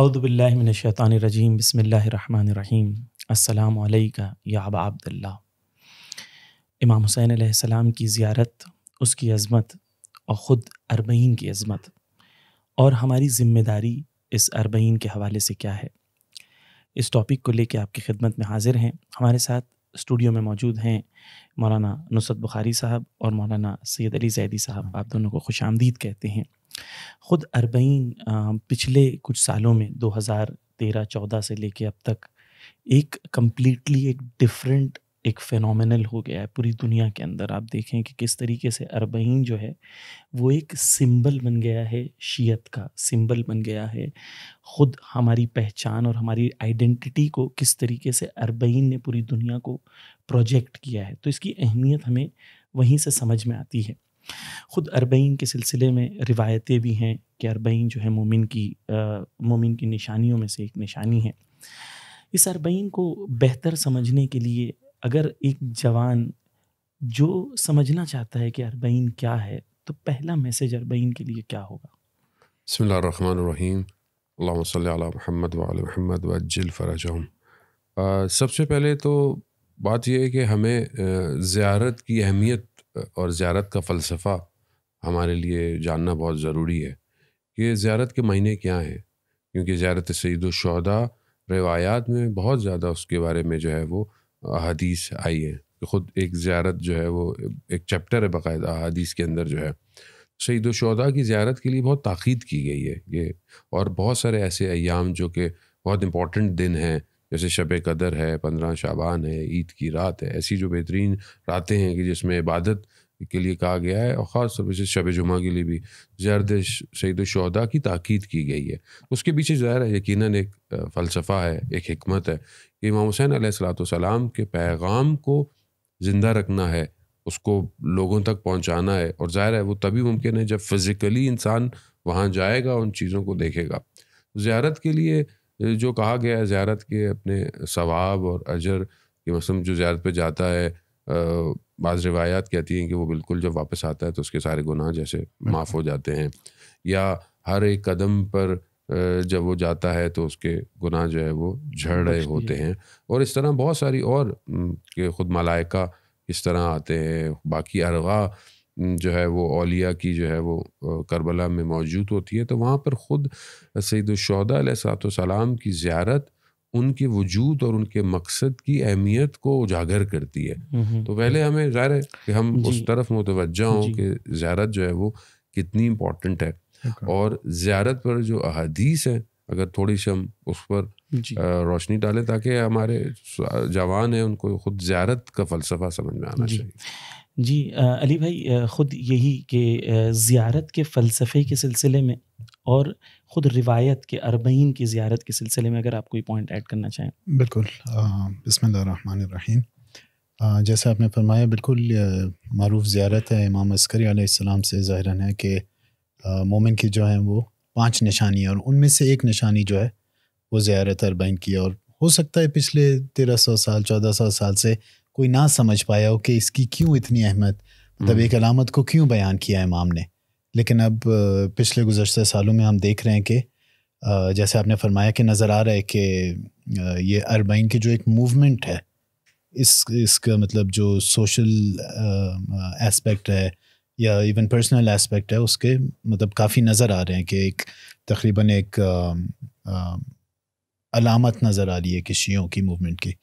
अउदबिल्लिनशैतानरजीम बसमीम अल्लाम या अब इमाम हुसैन आसमाम की ज़्यारत उसकी अज़मत और ख़ुद अरबईन की अज़मत और हमारी ज़िम्मेदारी इस अरबईन के हवाले से क्या है इस टॉपिक को लेकर आपकी खिदमत में हाजिर हैं हमारे साथ स्टूडियो में मौजूद हैं मौलाना नुसरत बुखारी साहब और मौलाना सैद अली जैदी साहब आप दोनों को खुश आमदीद कहते हैं ख़ुद अरबईन पिछले कुछ सालों में 2013-14 से लेके अब तक एक कम्प्लीटली एक डिफरेंट एक फेनोमिनल हो गया है पूरी दुनिया के अंदर आप देखें कि किस तरीके से अरबईन जो है वो एक सिंबल बन गया है शीयत का सिंबल बन गया है ख़ुद हमारी पहचान और हमारी आइडेंटिटी को किस तरीके से अरबईन ने पूरी दुनिया को प्रोजेक्ट किया है तो इसकी अहमियत हमें वहीं से समझ में आती है ख़ुद अरबईन के सिलसिले में रिवायतें भी हैं कि अरबईन जो है मोमिन की मोमिन की निशानियों में से एक निशानी है इस अरबईन को बेहतर समझने के लिए अगर एक जवान जो समझना चाहता है कि अरबईन क्या है तो पहला मैसेज अरबईन के लिए क्या होगा बसमीम महमद महमद वजिल फ़राज सबसे पहले तो बात यह है कि हमें ज़्यारत की अहमियत और ज़्यारत का फ़लसफ़ा हमारे लिए जानना बहुत ज़रूरी है कि ज़्यारत के महीने क्या हैं क्योंकि ज़्यारत सईद शहदा रवायात में बहुत ज़्यादा उसके बारे में जो है वो अदीस आई है ख़ुद एक ज़्यारत जो है वो एक चैप्टर है बाकायदा अदीस के अंदर जो है शहीद शहदा की ज़्यारत के लिए बहुत ताक़द की गई है ये और बहुत सारे ऐसे अयाम जो कि बहुत इम्पोर्टेंट दिन हैं जैसे शब कदर है पंद्रह शाबान है ईद की रात है ऐसी जो बेहतरीन रातें हैं कि जिसमें इबादत के लिए कहा गया है और ख़ास तौर से शब जुमा के लिए भी जरद सैद शहदा की ताक़द की गई है उसके पीछे ज़ाहिर है यकीन एक फ़लसफ़ा है एक हमत है कि इमाम हुसैन सलाम के पैगाम को ज़िंदा रखना है उसको लोगों तक पहुँचाना है और ज़ाहिर है वो तभी मुमकिन है जब फिज़िकली इंसान वहाँ जाएगा उन चीज़ों को देखेगा ज़्यारत के लिए जो कहा गया है ज्यारत के अपने सवाब और अजर कि मसलन जो ज्यारत पे जाता है बाज़ रिवायात कहती हैं कि वो बिल्कुल जब वापस आता है तो उसके सारे गुनाह जैसे माफ़ हो जाते हैं या हर एक कदम पर जब वो जाता है तो उसके गुनाह जो है वो झड़ रहे होते हैं और इस तरह बहुत सारी और के ख़ुद मलाइका इस तरह आते हैं बाकी अरवा जो है वो अलिया की जो है वो करबला में मौजूद होती है तो वहाँ पर ख़ुद सैद सलाम की ज़्यारत उनके वजूद और उनके मकसद की अहमियत को उजागर करती है तो पहले हमें ज़ाहिर है कि हम उस तरफ मुतवजा हों कि ज़्यारत जो है वो कितनी इम्पोर्टेंट है और ज़्यारत पर जो अहादीस है अगर थोड़ी सी हम उस पर रोशनी डालें ताकि हमारे जवान हैं उनको खुद ज़्यारत का फ़लसफ़ा समझ में आना चाहिए जी अली भाई ख़ुद यही कि ज़ियारत के फ़लसफ़े के सिलसिले में और ख़ुद रिवायत के अरबईन की ज़ियारत के सिलसिले में अगर आप कोई पॉइंट ऐड करना चाहें बिल्कुल बसमीम जैसे आपने फरमाया बिल्कुल मरूफ ज़्यारत है इमाम अस्करी सलाम से ज़ाहरा है कि मोमिन की जो है वो पाँच निशानी और उनमें से एक निशानी जो है वो ज़्यारत अरबईन की और हो सकता है पिछले तेरह सौ साल चौदह सौ साल से कोई ना समझ पाया हो कि इसकी क्यों इतनी अहमियत मतलब हम्म। एक अलामत को क्यों बयान किया है इमाम ने लेकिन अब पिछले गुजशत सालों में हम देख रहे हैं कि जैसे आपने फरमाया कि नज़र आ रहा है कि ये अरबाइन की जो एक मूवमेंट है इस इसका मतलब जो सोशल एस्पेक्ट है या इवन पर्सनल एस्पेक्ट है उसके मतलब काफ़ी नज़र आ रहे हैं कि एक तकरीबन एक आ, आ, अलामत नज़र आ रही है कि शीयों की मूवमेंट की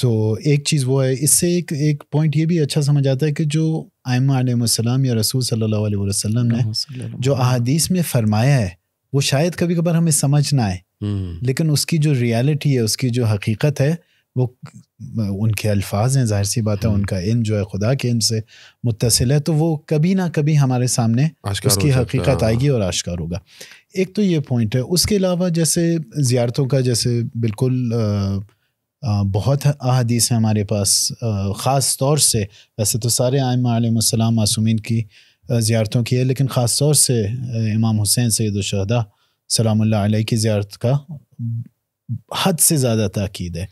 तो एक चीज़ वो है इससे एक एक पॉइंट ये भी अच्छा समझ आता है कि जो आयम या रसूल सल्लल्लाहु अलैहि वसल्लम ने जो अहदीस में फरमाया है वो शायद कभी कभार हमें समझ ना आए हम्म। लेकिन उसकी जो रियलिटी है उसकी जो हकीकत है वो उनके अल्फाज हैं जाहिर सी बात है हम्म। उनका इन जो है खुदा के इन से मुतसिल है तो वो कभी ना कभी हमारे सामने उसकी हकीकत आएगी हाँ। और आश्कार होगा एक तो ये पॉइंट है उसके अलावा जैसे ज़्यारतों का जैसे बिल्कुल आ, बहुत अदीस हैं हमारे पास ख़ास तौर से वैसे तो सारे आयम आसमाम मासूमिन की ज़्यारतों की है लेकिन ख़ास तौर से इमाम हुसैन सैदुलशहदा सलाम की ज़्यारत का हद से ज़्यादा ताक़द है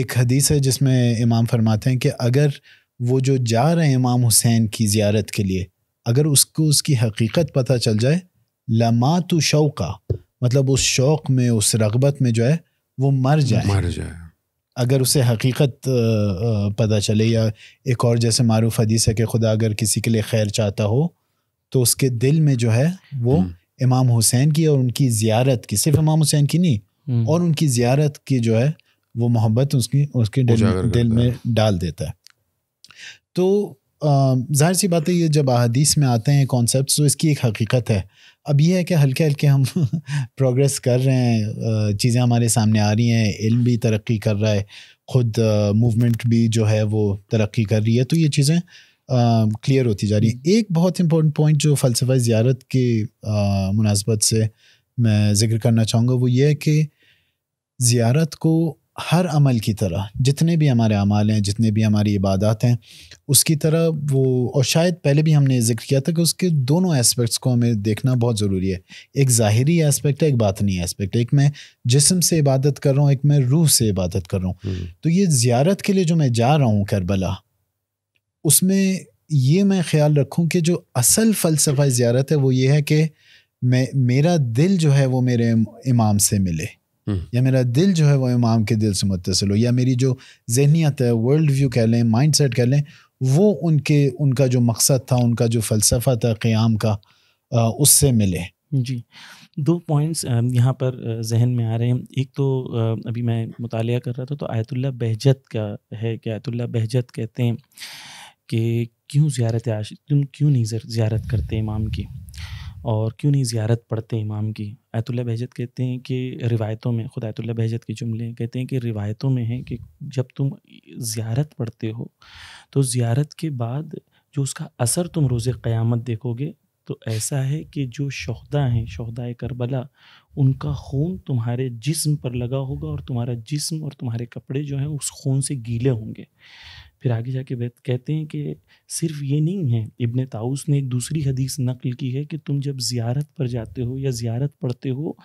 एक हदीस है जिसमें इमाम फरमाते हैं कि अगर वो जो जा रहे हैं इमाम हुसैन की ज़्यारत के लिए अगर उसको उसकी हकीकत पता चल जाए लमा तो शौक़ा मतलब उस शौक़ में उस रगबत में जो है वो मर जाए मर जाए अगर उसे हकीकत पता चले या एक और जैसे मारूफ हदीस है कि खुदा अगर किसी के लिए खैर चाहता हो तो उसके दिल में जो है वो हम्म। इमाम हुसैन की और उनकी जियारत की सिर्फ इमाम हुसैन की नहीं हम्म। और उनकी जियारत की जो है वो मोहब्बत उसकी उसके दिल, दिल में डाल देता है तो जाहिर सी बात है ये जब अदीस में आते हैं कॉन्सेप्ट तो इसकी एक हकीकत है अब ये है कि हल्के हल्के हम प्रोग्रेस कर रहे हैं चीज़ें हमारे सामने आ रही हैं इल्म भी तरक्की कर रहा है ख़ुद मूवमेंट भी जो है वो तरक्की कर रही है तो ये चीज़ें क्लियर होती जा रही हैं एक बहुत इम्पोर्टेंट पॉइंट जो फ़लसफ़ा ज़्यारत के मुनासबत से मैं ज़िक्र करना चाहूँगा वो ये है कि ज़्यारत को हर अमल की तरह जितने भी हमारे अमाल हैं जितने भी हमारी इबादत हैं उसकी तरह वो और शायद पहले भी हमने जिक्र किया था कि उसके दोनों एस्पेक्ट्स को हमें देखना बहुत ज़रूरी है एक ज़ाहरी एस्पेक्ट है एक बातनी एस्पेक्ट है एक मैं जिसम से इबादत कर रहा हूँ एक मैं रूह से इबादत कर रहा हूँ हम्म। तो ये ज्यारत के लिए जो मैं जा रहा हूँ करबला उसमें ये मैं ख्याल रखूँ कि जो असल फ़लसफ़ा ज्यारत है वो ये है कि मैं मेरा दिल जो है वो मेरे इमाम से मिले Hmm. या मेरा दिल जो है वो इमाम के दिल से मुतसिल हो या मेरी जो जहनीत है वर्ल्ड व्यू कह लें माइंड सेट कह लें वो उनके उनका जो मकसद था उनका जो फ़लसफ़ा था क़्याम का उससे मिले जी दो पॉइंट्स यहाँ पर जहन में आ रहे हैं एक तो अभी मैं मुताल कर रहा था तो आयतुल्ला बहजत का है कि आयतुल्ला बहजत कहते हैं कि क्यों ज्यारत आश तुम क्यों नहीं ज़्यारत करते इमाम की और क्यों नहीं ज़्यारत पढ़ते इमाम की आयतुल्ला बहजत कहते हैं कि रिवायतों में खुद आयतुल्ला बहजत के जुमले कहते हैं कि रिवायतों में है कि जब तुम ज़्यारत पढ़ते हो तो ज़्यारत के बाद जो उसका असर तुम रोज़ क़यामत देखोगे तो ऐसा है कि जो शहदा हैं शहदा करबला उनका खून तुम्हारे जिस्म पर लगा होगा और तुम्हारा जिस्म और तुम्हारे कपड़े जो हैं उस खून से गीले होंगे फिर आगे जाके कहते हैं कि सिर्फ ये नहीं है इबन ताउस ने एक दूसरी हदीस नकल की है कि तुम जब ज़ियारत पर जाते हो या ज़ियारत पढ़ते हो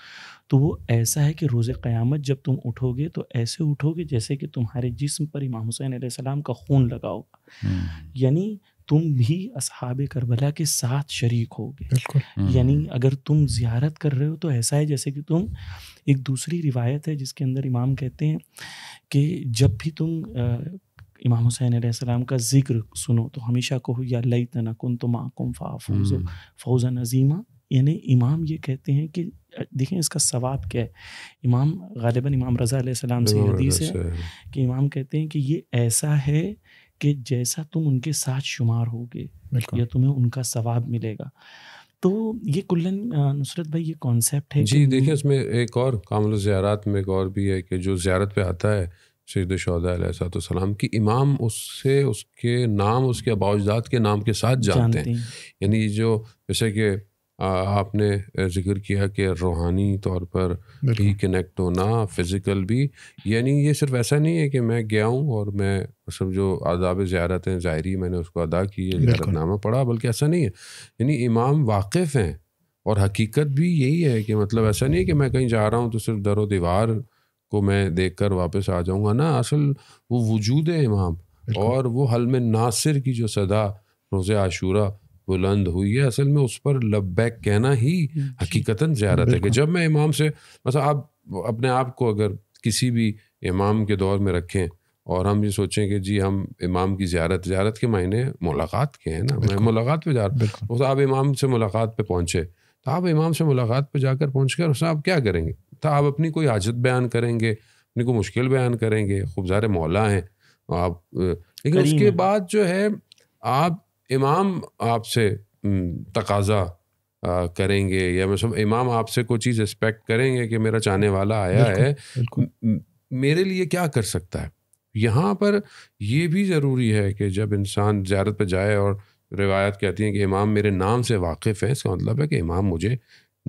तो वो ऐसा है कि रोज़ क़यामत जब तुम उठोगे तो ऐसे उठोगे जैसे कि तुम्हारे जिस्म पर इमाम हुसैन आसमाम का खून लगा होगा हम्म। यानी तुम भी अब करबला के साथ शरीक होगे यानी हम्म। अगर तुम जियारत कर रहे हो तो ऐसा है जैसे कि तुम एक दूसरी रिवायत है जिसके अंदर इमाम कहते हैं कि जब भी तुम इमाम हुसैन का जिक्र सुनो तो हमेशा कहो या लई तना तनकुन तो माकुम फ़ाफूज़ो हम्म। फौजा नजीमा यानी इमाम ये कहते हैं कि देखें इसका सवाब क्या है इमाम गालिबा इमाम रज़ा सलाम से हदीस है कि इमाम कहते हैं कि ये ऐसा है कि जैसा तुम उनके साथ शुमार होगे या तुम्हें उनका सवाब मिलेगा तो ये कुल्लन नुसरत भाई ये कॉन्सेप्ट है जी देखिए इसमें एक और कामल ज़्यारत में एक और भी है कि जो ज़्यारत पे आता है सैद वाम कि इमाम उससे उसके नाम उसके अबाजदाद के नाम के साथ जानते हैं यानी जो जैसे कि आपने जिक्र किया कि रूहानी तौर पर भी कनेक्ट होना फिज़िकल भी यानी ये सिर्फ ऐसा नहीं है कि मैं गया हूँ और मैं सब जो आदाब ज़्यारत हैं ज़ाहरी मैंने उसको अदा की है नामा पढ़ा बल्कि ऐसा नहीं है यानी इमाम वाकफ़ हैं और हकीकत भी यही है कि मतलब ऐसा नहीं है कि मैं कहीं जा रहा हूँ तो सिर्फ दर व दीवार को मैं देख कर वापस आ जाऊँगा ना असल वो वजूद है इमाम और वो हल में नासिर की जो सदा रोज़ आशूरा बुलंद हुई है असल में उस पर लब्बैक कहना ही हकीकता ज्यारत है कि जब मैं इमाम से मतलब आप अपने आप को अगर किसी भी इमाम के दौर में रखें और हम ये सोचें कि जी हम इमाम की ज्यारत ज्यारत के मायने मुलाकात के हैं ना मैं मुलाकात पे जा रहा हूँ मतलब आप इमाम से मुलाकात पे पहुँचे तो आप इमाम से मुलाकात पर जाकर पहुँच कर आप क्या करेंगे तो आप अपनी कोई हाजत बयान करेंगे अपनी कोई मुश्किल बयान करेंगे खूब सारे मौला हैं आप लेकिन उसके बाद जो है आप इमाम आपसे तकाजा करेंगे या मैं इमाम आपसे कोई चीज़ एक्सपेक्ट करेंगे कि मेरा चाहने वाला आया है मेरे लिए क्या कर सकता है यहाँ पर यह भी ज़रूरी है कि जब इंसान ज्यारत पर जाए और रिवायत कहती हैं कि इमाम मेरे नाम से वाकिफ़ है इसका मतलब है कि इमाम मुझे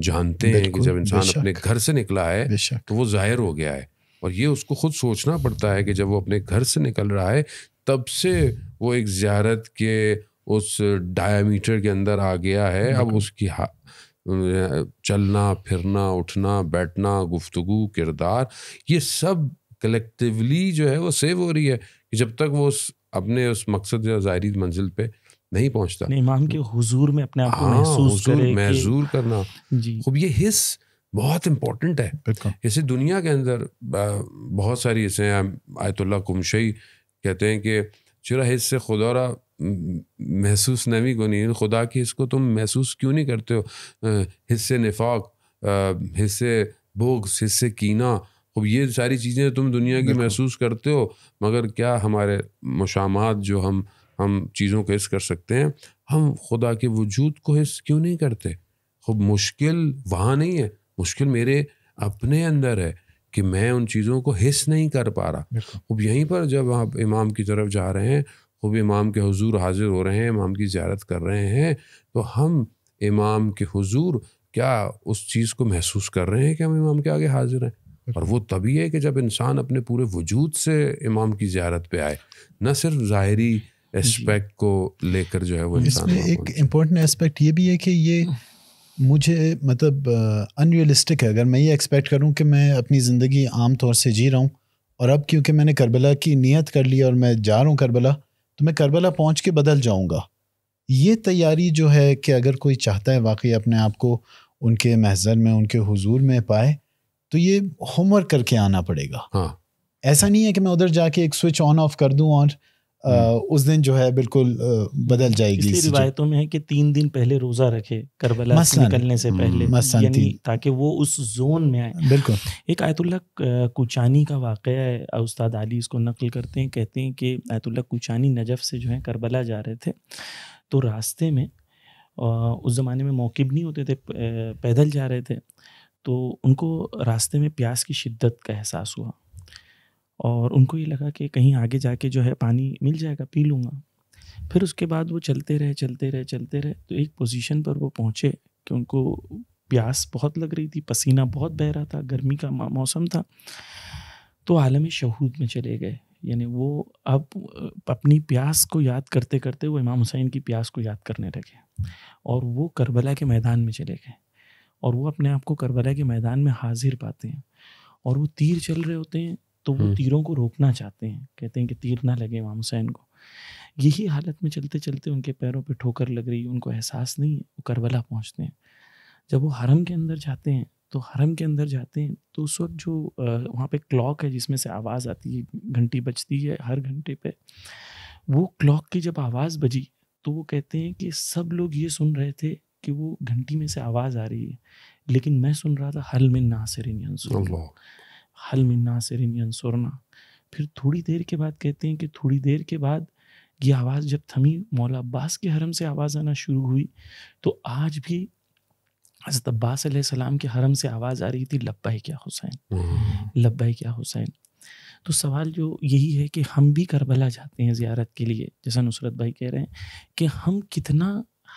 जानते हैं कि जब इंसान अपने घर से निकला है तो वो ज़ाहिर हो गया है और ये उसको खुद सोचना पड़ता है कि जब वो अपने घर से निकल रहा है तब से वो एक ज्यारत के उस डायमीटर के अंदर आ गया है अब उसकी चलना फिरना उठना बैठना गुफ्तु किरदार ये सब कलेक्टिवली जो है वो सेव हो रही है कि जब तक वो उस अपने उस मकसद या ज़ाहरी मंजिल पे नहीं पहुंचता इमाम के हुजूर में अपने आप को हाँ, महसूस करे करना खूब ये हिस बहुत इम्पोर्टेंट है इसे दुनिया के अंदर बहुत सारी ऐसे आयतुल्ला कुमशई कहते हैं कि चुरा हिस्से खुदा महसूस नवी को नहीं खुदा की इसको तुम महसूस क्यों नहीं करते हो हिस्से निफाक हिस्से बोग्स हिस्से कीना अब ये सारी चीज़ें तुम दुनिया की महसूस करते हो मगर क्या हमारे मुशामात जो हम हम चीज़ों को हिस्स कर सकते हैं हम खुदा के वजूद को हिस्स क्यों नहीं करते खूब मुश्किल वहाँ नहीं है मुश्किल मेरे अपने अंदर है कि मैं उन चीज़ों को हिस्स नहीं कर पा रहा खूब यहीं पर जब आप इमाम की तरफ जा रहे हैं खूब इमाम के हुजूर हाजिर हो रहे हैं इमाम की ज्यारत कर रहे हैं तो हम इमाम के हुजूर क्या उस चीज़ को महसूस कर रहे हैं कि हम इमाम के आगे हाजिर हैं और वो तभी है कि जब इंसान अपने पूरे वजूद से इमाम की ज्यारत पे आए न सिर्फ ज़ाहरी एस्पेक्ट को लेकर जो है वो इसमें एक इम्पोर्टेंट एस्पेक्ट ये भी है कि ये मुझे मतलब अनरियलिस्टिक है अगर मैं ये एक्सपेक्ट करूं कि मैं अपनी ज़िंदगी आम तौर से जी रहा हूं और अब क्योंकि मैंने करबला की नीयत कर ली और मैं जा रहा हूं करबला तो मैं करबला पहुंच के बदल जाऊंगा ये तैयारी जो है कि अगर कोई चाहता है वाकई अपने आप को उनके महजर में उनके हुजूर में पाए तो ये होमवर्क करके आना पड़ेगा हाँ ऐसा नहीं है कि मैं उधर जाके एक स्विच ऑन ऑफ कर दूं और हम्म। उस दिन जो है बिल्कुल बदल जाएगी इसी रिवायतों में है कि तीन दिन पहले रोजा रखे करबला से निकलने से हम्म, पहले यानी ताकि वो उस जोन में आए बिल्कुल एक आयतुल्ला कुचानी का वाक़ है उस्ताद अली इसको नकल करते हैं कहते हैं कि आयतुल्ला कुचानी नजफ से जो है करबला जा रहे थे तो रास्ते में उस ज़माने में मौकब नहीं होते थे पैदल जा रहे थे तो उनको रास्ते में प्यास की शिद्दत का एहसास हुआ और उनको ये लगा कि कहीं आगे जाके जो है पानी मिल जाएगा पी लूँगा फिर उसके बाद वो चलते रहे चलते रहे चलते रहे तो एक पोजीशन पर वो पहुँचे कि उनको प्यास बहुत लग रही थी पसीना बहुत बह रहा था गर्मी का मौसम था तो आलम शहूद में चले गए यानी वो अब अपनी प्यास को याद करते करते वो इमाम हुसैन की प्यास को याद करने लगे और वो करबला के मैदान में चले गए और वो अपने आप को करबला के मैदान में हाजिर पाते हैं और वो तीर चल रहे होते हैं तो वो हम्म। तीरों को रोकना चाहते हैं कहते हैं कि तीर ना लगे इमाम हुसैन को यही हालत में चलते चलते उनके पैरों पर ठोकर लग रही उनको एहसास नहीं है वो करबला पहुँचते हैं जब वो हरम के अंदर जाते हैं तो हरम के अंदर जाते हैं तो उस वक्त जो वहाँ पे क्लॉक है जिसमें से आवाज़ आती है घंटी बजती है हर घंटे पे वो क्लॉक की जब आवाज़ बजी तो वो कहते हैं कि सब लोग ये सुन रहे थे कि वो घंटी में से आवाज़ आ रही है लेकिन मैं सुन रहा था हल में नासरिन हल मिन नासिरिन यंसुरना फिर थोड़ी देर के बाद कहते हैं कि थोड़ी देर के बाद ये आवाज़ जब थमी मौला अब्बास के हरम से आवाज़ आना शुरू हुई तो आज भी हज़रत अब्बास सलाम के हरम से आवाज़ आ रही थी लब्बा क्या हुसैन हम्म। लब्बा क्या हुसैन तो सवाल जो यही है कि हम भी करबला जाते हैं ज़्यारत के लिए जैसा नुसरत भाई कह रहे हैं कि हम कितना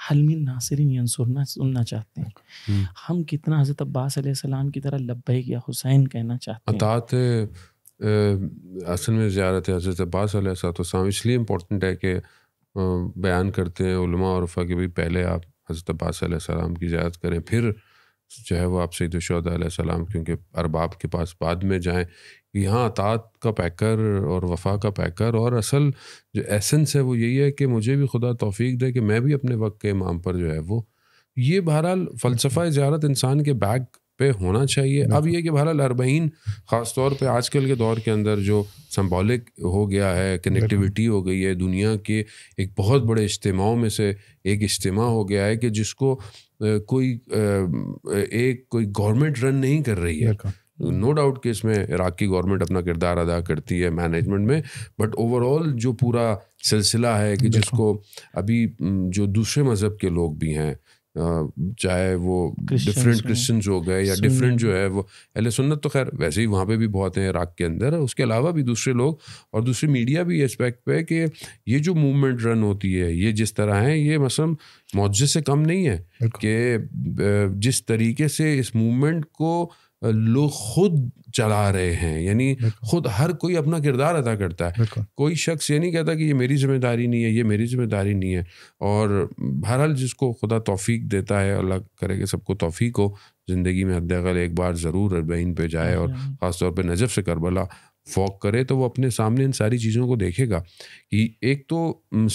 हलमिन नासरिन यंसुरना सुनना चाहते हैं हम्म। हम कितना हज़रत अब्बास सलाम की तरह लब्बैक या हुसैन कहना चाहते अतात असल में ज़्यारत हज़रत अब्बास तो इसलिए इम्पोर्टेंट है कि बयान करते हैं उलमा और फा के भी पहले आप हज़रत अब्बास की ज़्यारत करें फिर जो है वो आप सैद सलाम क्योंकि अरबाब के पास बाद में जाएं यहाँ अतात का पैकर और वफा का पैकर और असल जो एसेंस है वो यही है कि मुझे भी खुदा तोफ़ी दे कि मैं भी अपने वक्त के इमाम पर जो है वो ये बहरहाल फ़लसफ़ा ज़्यारत इंसान के बैक पे होना चाहिए अब ये कि बहरहाल अरबईन ख़ासतौर पे आजकल के दौर के अंदर जो सम्बॉलिक हो गया है कनेक्टिविटी हो गई है दुनिया के एक बहुत बड़े इज्तमाओं में से एक इज्तम हो गया है कि जिसको कोई एक कोई गवर्नमेंट रन नहीं कर रही है नो डाउट कि इसमें इराक की गवर्नमेंट अपना किरदार अदा करती है मैनेजमेंट में बट ओवरऑल जो पूरा सिलसिला है कि जिसको अभी जो दूसरे मज़हब के लोग भी हैं चाहे वो डिफरेंट क्रिश्चन हो गए या डिफरेंट जो है वो अहले सुन्नत तो खैर वैसे ही वहाँ पे भी बहुत हैं इराक के अंदर उसके अलावा भी दूसरे लोग और दूसरी मीडिया भी एक्सपेक्ट पे कि ये जो मूवमेंट रन होती है ये जिस तरह है ये मसलन मुआवजे से कम नहीं है कि जिस तरीके से इस मूवमेंट को लोग खुद चला रहे हैं यानी खुद हर कोई अपना किरदार अदा करता है कोई शख्स ये नहीं कहता कि ये मेरी जिम्मेदारी नहीं है ये मेरी जिम्मेदारी नहीं है और बहरहाल जिसको खुदा तोफ़ी देता है अल्लाह करे कि सबको तोफ़ी हो ज़िंदगी में हदल एक बार ज़रूर अरबैन पे जाए और ख़ासतौर पर नजब से करबला फॉक करे तो वो अपने सामने इन सारी चीज़ों को देखेगा कि एक तो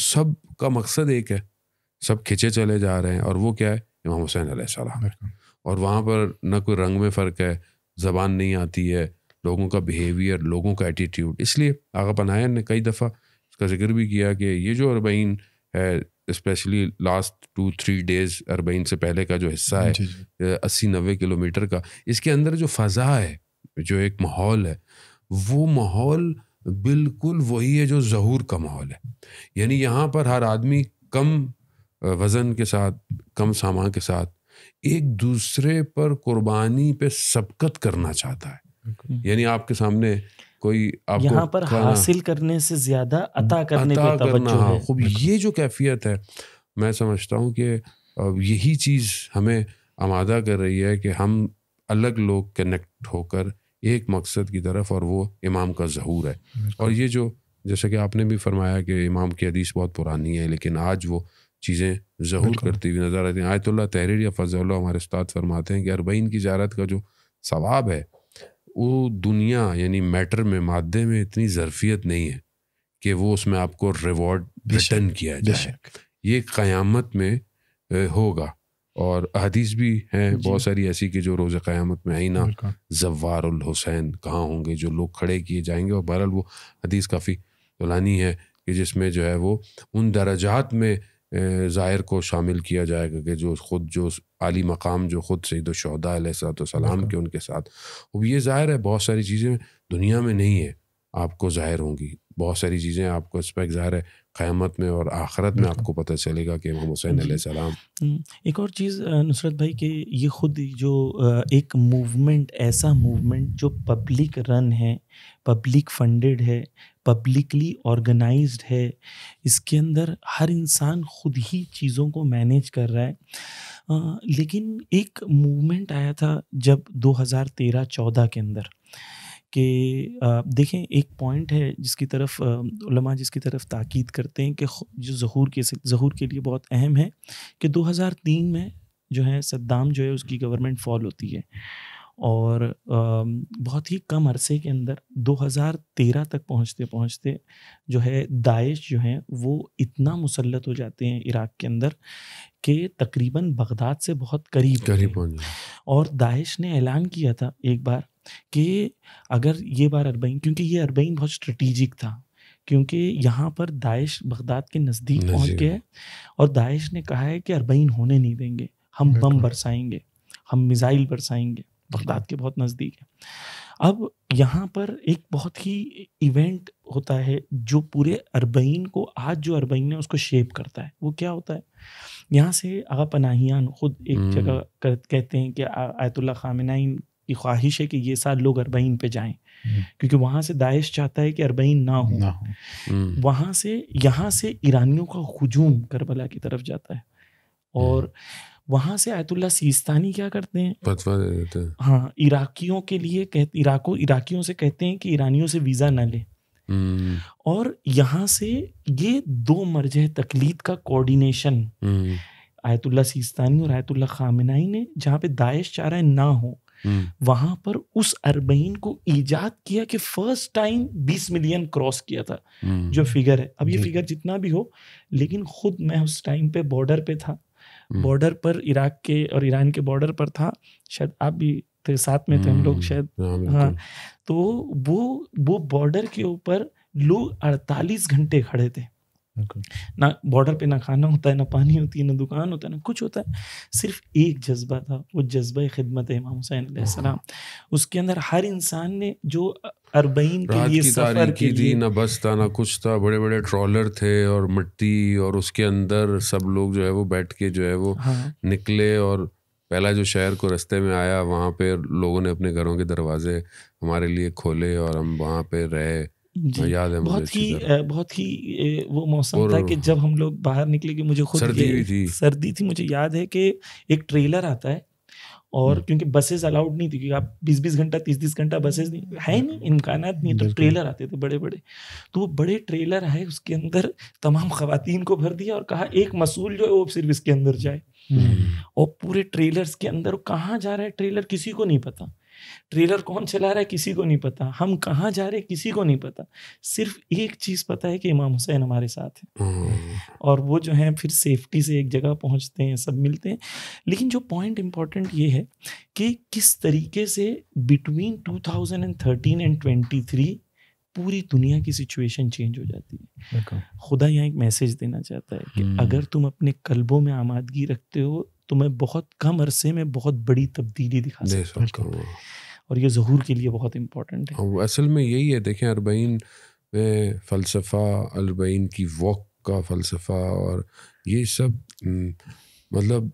सब का मकसद एक है सब खिंचे चले जा रहे हैं और वो क्या है इमाम हुसैन सलाम और वहाँ पर ना कोई रंग में फ़र्क है ज़बान नहीं आती है लोगों का बिहेवियर लोगों का एटीट्यूड इसलिए आगा पनायन ने कई दफ़ा इसका जिक्र भी किया कि ये जो अरबईन है specially last two three days अरबईन से पहले का जो हिस्सा है अस्सी नबे किलोमीटर का इसके अंदर जो फ़ा है जो एक माहौल है वो माहौल बिल्कुल वही है जो जहूर का माहौल है यानी यहाँ पर हर आदमी कम वज़न के साथ कम सामान के साथ एक दूसरे पर कुर्बानी पे सबकत करना चाहता है यानी आपके सामने कोई आपको यहां पर हासिल करने से ज्यादा अता करने अता पे करना हाँ खूब ये जो कैफियत है मैं समझता हूँ कि यही चीज़ हमें आमादा कर रही है कि हम अलग लोग कनेक्ट होकर एक मकसद की तरफ और वो इमाम का जहूर है और ये जो जैसे कि आपने भी फरमाया कि इमाम की हदीस बहुत पुरानी है लेकिन आज वो चीज़ें जहूर करती हुई नज़र आती हैं आयतुल्ला तहरीर या फजल हमारे उस्ताद फरमाते हैं कि अरबईन की ज्यारत का जो सवाब है वो दुनिया यानी मैटर में मादे में इतनी ज़रफियत नहीं है कि वो उसमें आपको रिवॉर्ड रिटर्न किया जाए ये क़यामत में होगा और अदीस भी हैं बहुत सारी ऐसी कि जो रोज़ क़यामत में आई ना जवार हुसैन कहाँ होंगे जो लोग खड़े किए जाएंगे और बहरहाल वो हदीस काफ़ी तोलानी है कि जिसमें जो है वो उन दराजात में ज़ाहिर को शामिल किया जाएगा कि जो ख़ुद जो आली मकाम जो ख़ुद सईद सलाम के उनके साथ अब ये ज़ाहिर है बहुत सारी चीज़ें दुनिया में नहीं है आपको ज़ाहिर होंगी बहुत सारी चीज़ें आपको इस पर ज़ाहिर है क़्यामत में और आखरत में आपको पता चलेगा कि इमाम हुसैन सलाम हम्म, एक और चीज़ नुसरत भाई कि ये ख़ुद जो एक मूवमेंट ऐसा मूवमेंट जो पब्लिक रन है पब्लिक फंडेड है पब्लिकली ऑर्गेनाइज्ड है इसके अंदर हर इंसान खुद ही चीज़ों को मैनेज कर रहा है आ, लेकिन एक मूवमेंट आया था जब 2013-14 के अंदर कि देखें एक पॉइंट है जिसकी तरफ उलमा जिसकी तरफ ताकीद करते हैं कि जो जहूर के जहूर के लिए बहुत अहम है कि 2003 में जो है सद्दाम जो है उसकी गवर्नमेंट फॉल होती है और बहुत ही कम अरसे के अंदर 2013 तक पहुंचते पहुंचते जो है दाइश जो है वो इतना मुसलत हो जाते हैं इराक़ के अंदर कि तकरीबन बगदाद से बहुत करीब करीब और दाइश ने ऐलान किया था एक बार कि अगर ये बार अरबईन क्योंकि ये अरबईन बहुत स्ट्रेटिजिक था क्योंकि यहाँ पर दाइश बगदाद के नज़दीक पहुँच गया और दाइश ने कहा है कि अरबईन होने नहीं देंगे हम बम बरसाएंगे हम मिज़ाइल बरसाएंगे बगदाद के बहुत नज़दीक है अब यहाँ पर एक बहुत ही इवेंट होता है जो पूरे अरबईन को आज जो अरबईन है उसको शेप करता है वो क्या होता है यहाँ से आगा पनाहियान खुद एक हम्म। जगह कहते हैं कि आयतुल्ला खामिनाइन की ख्वाहिश है कि ये साल लोग अरबईन पे जाएं हम्म। क्योंकि वहाँ से दाइश चाहता है कि अरबईन ना हो, ना हो। हम्म। वहाँ से यहाँ से ईरानियों का हजूम करबला की तरफ जाता है और वहां से आयतुल्ला सीस्तानी क्या करते हैं फतवा दे देते हैं हाँ इराकियों के लिए कह इराको इराकियों से कहते हैं कि ईरानियों से वीज़ा ना ले हम्म। और यहाँ से ये दो मरजह तकलीद का कोऑर्डिनेशन हम्म। आयतुल्ला सीस्तानी और आयतुल्ला खामिनाई ने जहाँ पे दाइश चारा ना हो हम्म। वहां पर उस अरबईन को ईजाद किया कि फर्स्ट टाइम 20 मिलियन क्रॉस किया था जो फिगर है अब ये फिगर जितना भी हो लेकिन खुद मैं उस टाइम पे बॉर्डर पे था हम्म। बॉर्डर पर इराक के और ईरान के बॉर्डर पर था शायद आप भी थे साथ में थे हम लोग हम्म। शायद हाँ, हाँ तो वो वो बॉर्डर के ऊपर लोग 48 घंटे खड़े थे ना बॉर्डर पे ना खाना होता है ना पानी होती है ना दुकान होता है ना कुछ होता है सिर्फ एक जज्बा था वो जज्बा खिदमत इमाम हुसैन सलाम उसके अंदर हर इंसान ने जो अरबईन के लिए सफर की थी ना बस था ना कुछ था बड़े बड़े ट्रॉलर थे और मिट्टी और उसके अंदर सब लोग जो है वो बैठ के जो है वो हाँ। निकले और पहला जो शहर को रस्ते में आया वहाँ पे लोगों ने अपने घरों के दरवाजे हमारे लिए खोले और हम वहाँ पे रहे याद है बहुत ही बहुत ही वो मौसम था कि जब हम लोग बाहर निकले कि मुझे खुद सर्दी थी सर्दी थी मुझे याद है कि एक ट्रेलर आता है और हम्म। क्योंकि बसेस अलाउड नहीं थी क्योंकि आप बीस बीस घंटा तीस तीस घंटा बसेस नहीं है हम्म। नहीं इम्कान नहीं तो ट्रेलर आते थे बड़े बड़े तो वो बड़े ट्रेलर आए उसके अंदर तमाम खातन को भर दिया और कहा एक मसूल जो है वो सिर्फ इसके अंदर जाए हम्म। और पूरे ट्रेलर्स के अंदर कहाँ जा रहा है ट्रेलर किसी को नहीं पता ट्रेलर कौन चला रहा है किसी को नहीं पता हम कहाँ जा रहे हैं किसी को नहीं पता सिर्फ एक चीज़ पता है कि इमाम हुसैन हमारे साथ है हम्म। और वो जो है फिर सेफ्टी से एक जगह पहुँचते हैं सब मिलते हैं लेकिन जो पॉइंट इम्पॉर्टेंट ये है कि किस तरीके से बिटवीन 2013 एंड 23 पूरी दुनिया की सिचुएशन चेंज हो जाती है खुदा यहाँ एक मैसेज देना चाहता है कि हम्म। अगर तुम अपने कल्बों में आमादगी रखते हो तो मैं बहुत कम अरसे में बहुत बड़ी तब्दीली दिखा सकता हूँ और ये जहूर के लिए बहुत इम्पोर्टेंट है असल में यही है देखें अरबईन में फ़लसफ़ा अरबईन की वॉक का फ़लसफ़ा और ये सब मतलब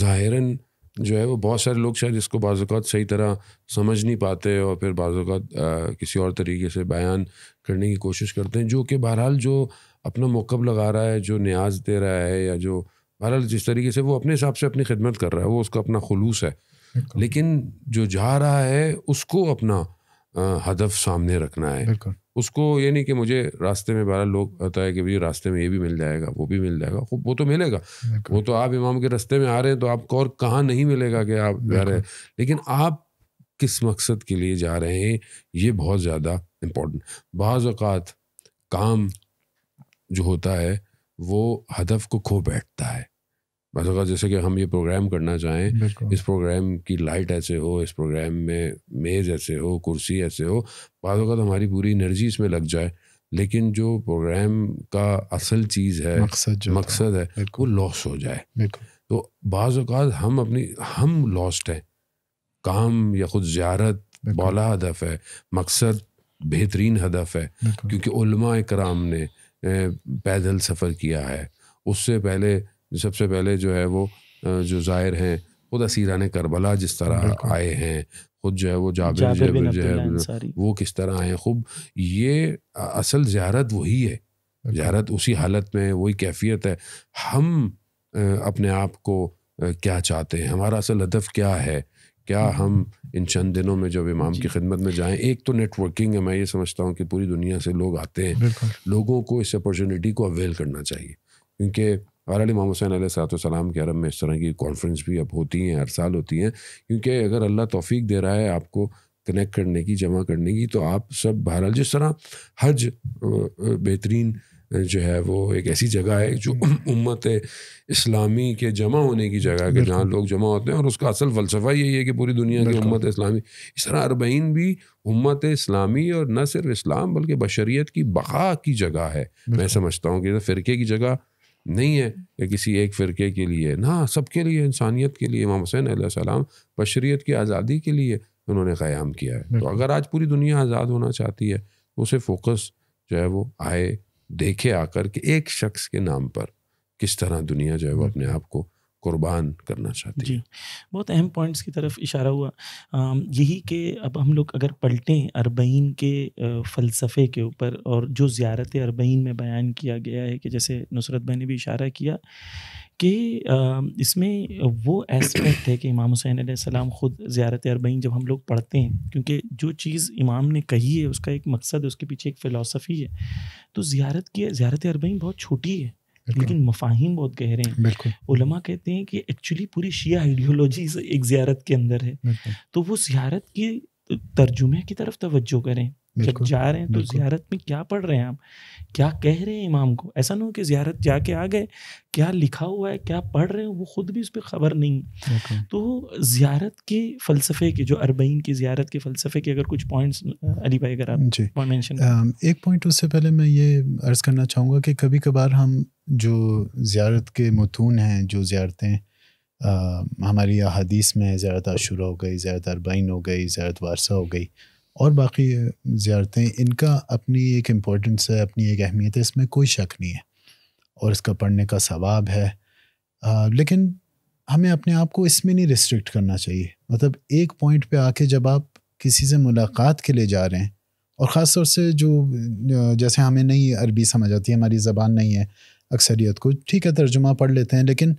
ज़ाहिरन जो है वो बहुत सारे लोग शायद इसको बाज़ात सही तरह समझ नहीं पाते और फिर बाज़ात किसी और तरीके से बयान करने की कोशिश करते हैं जो कि बहरहाल जो अपना मौक़ब लगा रहा है जो न्याज दे रहा है या जो बहरहाल जिस तरीके से वो अपने हिसाब से अपनी खिदमत कर रहा है वो उसका अपना खलूस है लेकिन जो जा रहा है उसको अपना हदफ सामने रखना है उसको ये नहीं कि मुझे रास्ते में बारह लोग आता है कि भाई रास्ते में ये भी मिल जाएगा वो भी मिल जाएगा वो तो मिलेगा वो तो आप इमाम के रास्ते में आ रहे हैं तो आपको और कहाँ नहीं मिलेगा कि आप जा रहे हैं लेकिन आप किस मकसद के लिए जा रहे हैं ये बहुत ज़्यादा इम्पोर्टेंट बाज़ात काम जो होता है वो हदफ को खो बैठता है मतलब जैसे कि हम ये प्रोग्राम करना चाहें इस प्रोग्राम की लाइट ऐसे हो इस प्रोग्राम में मेज़ ऐसे हो कुर्सी ऐसे हो बाद अवत तो हमारी पूरी एनर्जी इसमें लग जाए लेकिन जो प्रोग्राम का असल चीज़ है मकसद जो मकसद है वो लॉस हो जाए तो बाज़ हम अपनी हम लॉस्ट हैं काम या खुद ज्यारत बौला हदफ है मकसद बेहतरीन हदफ है क्योंकि कराम ने पैदल सफ़र किया है उससे पहले सबसे पहले जो है वो जो जाहिर हैं खुद असीरा ने करबला जिस तरह आए हैं खुद जो है वो जाबिर जैबिर जो है वो किस तरह आए हैं खूब ये असल ज्यारत वही है ज्यारत उसी हालत में वही कैफियत है हम अपने आप को क्या चाहते हैं हमारा असल हदफ क्या है क्या हम्म। हम इन चंद दिनों में जब इमाम की खिदमत में जाएं एक तो नेटवर्किंग है मैं ये समझता हूँ कि पूरी दुनिया से लोग आते हैं लोगों को इस अपॉर्चुनिटी को अवेल करना चाहिए क्योंकि आर मोहम्मद हुसैन सलाम के अरब में इस तरह की कॉन्फ्रेंस भी अब होती हैं हर साल होती हैं क्योंकि अगर अल्लाह तोफ़ी दे रहा है आपको कनेक्ट करने की जमा करने की तो आप सब बहरहाल जिस तरह हज बेहतरीन जो है वो एक ऐसी जगह है जो हम्म। उम्मत इस्लामी के जमा होने की जगह है जहाँ लोग जमा होते हैं और उसका असल फ़लसफ़ा यही है कि पूरी दुनिया की उम्मत इस्लामी इस तरह अरबईन भी उम्मत इस्लामी और न सिर्फ इस्लाम बल्कि बशरीत की बका की जगह है मैं समझता हूँ कि फ़िरके की जगह नहीं है या किसी एक फ़िरके के लिए ना सबके लिए इंसानियत के लिए इमाम हुसैन सलाम बशरीत की आज़ादी के लिए उन्होंने क़्याम किया है तो अगर आज पूरी दुनिया आज़ाद होना चाहती है तो उसे फोकस जो है वो आए देखे आकर कि एक शख्स के नाम पर किस तरह दुनिया जो है वो हम्म। अपने आप को कुर्बान करना चाहती जी बहुत अहम पॉइंट्स की तरफ इशारा हुआ यही कि अब हम लोग अगर पलटें अरबईन के फ़लसफ़े के ऊपर और जो ज़्यारत अरबईन में बयान किया गया है कि जैसे नुसरत भाई ने भी इशारा किया कि इसमें वो एस्पेक्ट है कि इमाम हुसैन सलाम ख़ुद ज़्यारत अरबईन जब हम लोग पढ़ते हैं क्योंकि जो चीज़ इमाम ने कही है उसका एक मकसद है उसके पीछे एक फ़िलासफ़ी है तो ज़्यारत की ज़्यारत अरबईन बहुत छोटी है लेकिन मफाहिम बहुत गहरे हैं उलमा कहते हैं कि एक्चुअली पूरी शिया आइडियोलॉजी एक ज़्यारत के अंदर है तो वो ज़्यारत के तर्जुमे की तरफ तवज्जो करें जब जा रहे हैं तो जियारत में क्या पढ़ रहे हैं आप क्या कह रहे हैं इमाम को ऐसा ना हो कि जियारत जाके आ गए क्या लिखा हुआ है क्या पढ़ रहे हैं वो खुद भी उस पर खबर नहीं तो जियारत के फलसफे के जो अरबईन की जियारत के फलसफे के अगर कुछ पॉइंट्स अली भाई अगर आप मेंशन एक पॉइंट उससे पहले मैं ये अर्ज़ करना चाहूँगा कि कभी कभार हम जो ज़्यारत के मतून हैं जो ज़्यारतें हमारी अदीस में ज़्यारत आशुरा हो गई ज्यादा अरबाइन हो गई ज़्यारत वारसा हो गई और बाकी ज़्यारतें इनका अपनी एक इम्पोर्टेंस है अपनी एक अहमियत है इसमें कोई शक नहीं है और इसका पढ़ने का सवाब है आ, लेकिन हमें अपने आप को इसमें नहीं रिस्ट्रिक्ट करना चाहिए मतलब एक पॉइंट पे आके जब आप किसी से मुलाकात के लिए जा रहे हैं और ख़ास तौर से जो जैसे हमें नहीं अरबी समझ आती है हमारी ज़बान नहीं है अक्सरियत को ठीक है तर्जुमा पढ़ लेते हैं लेकिन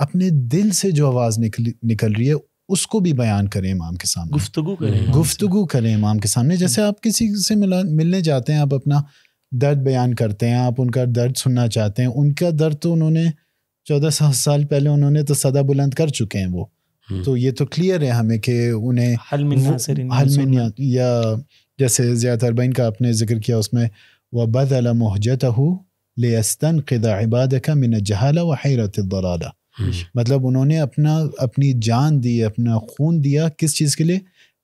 अपने दिल से जो आवाज़ निकल निकल रही है उसको भी बयान करें इमाम के सामने गुफ्तु करें गुफ्तगु करें इमाम के सामने जैसे आप किसी से मिला मिलने जाते हैं आप अपना दर्द बयान करते हैं आप उनका दर्द सुनना चाहते हैं उनका दर्द तो उन्होंने चौदह सौ साल पहले उन्होंने तो सदा बुलंद कर चुके हैं वो हम्म। तो ये तो क्लियर है हमें कि उन्हें या जैसे ज़ियात अरबैन का आपने जिक्र किया उसमें व बदला मोहजत हो लेन खिदा इबाद का मिन जहाला व दलाला हम्म। मतलब उन्होंने अपना अपनी जान दी अपना खून दिया किस चीज़ के लिए